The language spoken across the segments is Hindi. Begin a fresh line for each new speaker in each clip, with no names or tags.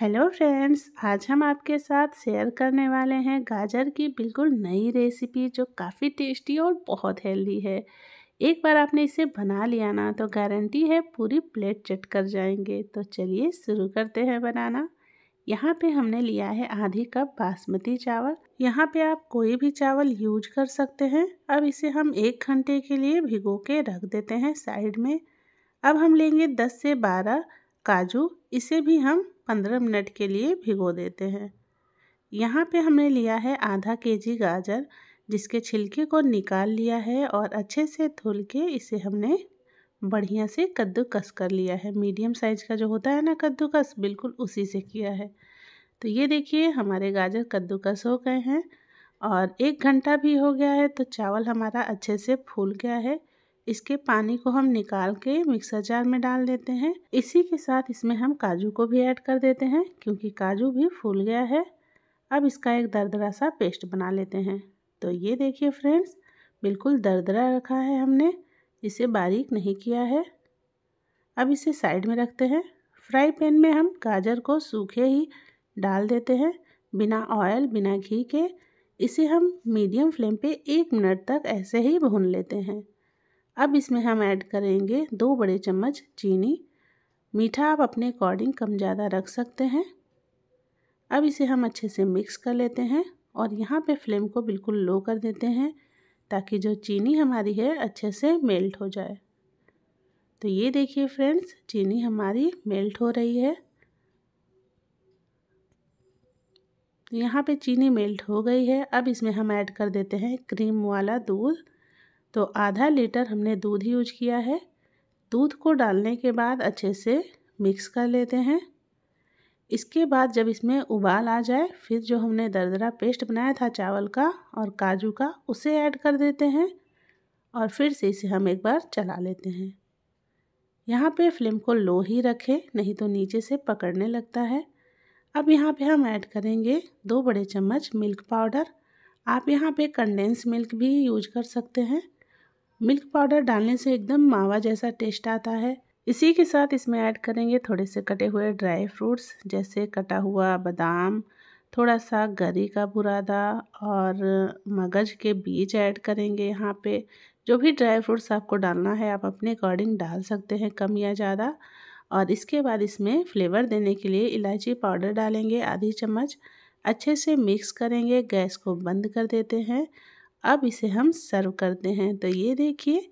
हेलो फ्रेंड्स आज हम आपके साथ शेयर करने वाले हैं गाजर की बिल्कुल नई रेसिपी जो काफ़ी टेस्टी और बहुत हेल्दी है एक बार आपने इसे बना लिया ना तो गारंटी है पूरी प्लेट चट कर जाएंगे तो चलिए शुरू करते हैं बनाना यहाँ पे हमने लिया है आधी कप बासमती चावल यहाँ पे आप कोई भी चावल यूज कर सकते हैं अब इसे हम एक घंटे के लिए भिगो के रख देते हैं साइड में अब हम लेंगे दस से बारह काजू इसे भी हम पंद्रह मिनट के लिए भिगो देते हैं यहाँ पे हमने लिया है आधा केजी गाजर जिसके छिलके को निकाल लिया है और अच्छे से धुल के इसे हमने बढ़िया से कद्दूकस कर लिया है मीडियम साइज़ का जो होता है ना कद्दूकस बिल्कुल उसी से किया है तो ये देखिए हमारे गाजर कद्दूकस हो गए हैं और एक घंटा भी हो गया है तो चावल हमारा अच्छे से फूल गया है इसके पानी को हम निकाल के मिक्सर जार में डाल देते हैं इसी के साथ इसमें हम काजू को भी ऐड कर देते हैं क्योंकि काजू भी फूल गया है अब इसका एक दरदरा सा पेस्ट बना लेते हैं तो ये देखिए फ्रेंड्स बिल्कुल दरदरा रखा है हमने इसे बारीक नहीं किया है अब इसे साइड में रखते हैं फ्राई पैन में हम गाजर को सूखे ही डाल देते हैं बिना ऑयल बिना घी के इसे हम मीडियम फ्लेम पे एक मिनट तक ऐसे ही भून लेते हैं अब इसमें हम ऐड करेंगे दो बड़े चम्मच चीनी मीठा आप अपने अकॉर्डिंग कम ज़्यादा रख सकते हैं अब इसे हम अच्छे से मिक्स कर लेते हैं और यहाँ पे फ्लेम को बिल्कुल लो कर देते हैं ताकि जो चीनी हमारी है अच्छे से मेल्ट हो जाए तो ये देखिए फ्रेंड्स चीनी हमारी मेल्ट हो रही है तो यहाँ पे चीनी मेल्ट हो गई है अब इसमें हम ऐड कर देते हैं क्रीम वाला दूध तो आधा लीटर हमने दूध यूज किया है दूध को डालने के बाद अच्छे से मिक्स कर लेते हैं इसके बाद जब इसमें उबाल आ जाए फिर जो हमने दरदरा पेस्ट बनाया था चावल का और काजू का उसे ऐड कर देते हैं और फिर से इसे हम एक बार चला लेते हैं यहाँ पे फ्लेम को लो ही रखें नहीं तो नीचे से पकड़ने लगता है अब यहाँ पे हम ऐड करेंगे दो बड़े चम्मच मिल्क पाउडर आप यहाँ पे कंडेंस मिल्क भी यूज कर सकते हैं मिल्क पाउडर डालने से एकदम मावा जैसा टेस्ट आता है इसी के साथ इसमें ऐड करेंगे थोड़े से कटे हुए ड्राई फ्रूट्स जैसे कटा हुआ बादाम थोड़ा सा गरी का बुरादा और मगज के बीज ऐड करेंगे यहाँ पे जो भी ड्राई फ्रूट्स आपको डालना है आप अपने अकॉर्डिंग डाल सकते हैं कम या ज़्यादा और इसके बाद इसमें फ्लेवर देने के लिए इलायची पाउडर डालेंगे आधी चम्मच अच्छे से मिक्स करेंगे गैस को बंद कर देते हैं अब इसे हम सर्व करते हैं तो ये देखिए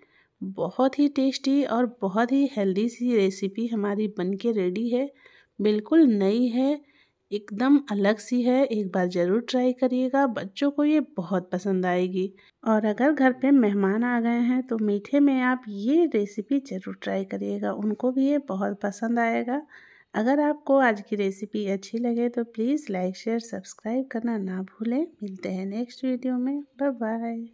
बहुत ही टेस्टी और बहुत ही हेल्दी सी रेसिपी हमारी बनके रेडी है बिल्कुल नई है एकदम अलग सी है एक बार ज़रूर ट्राई करिएगा बच्चों को ये बहुत पसंद आएगी और अगर घर पे मेहमान आ गए हैं तो मीठे में आप ये रेसिपी ज़रूर ट्राई करिएगा उनको भी ये बहुत पसंद आएगा अगर आपको आज की रेसिपी अच्छी लगे तो प्लीज़ लाइक शेयर सब्सक्राइब करना ना भूलें मिलते हैं नेक्स्ट वीडियो में बाय बाय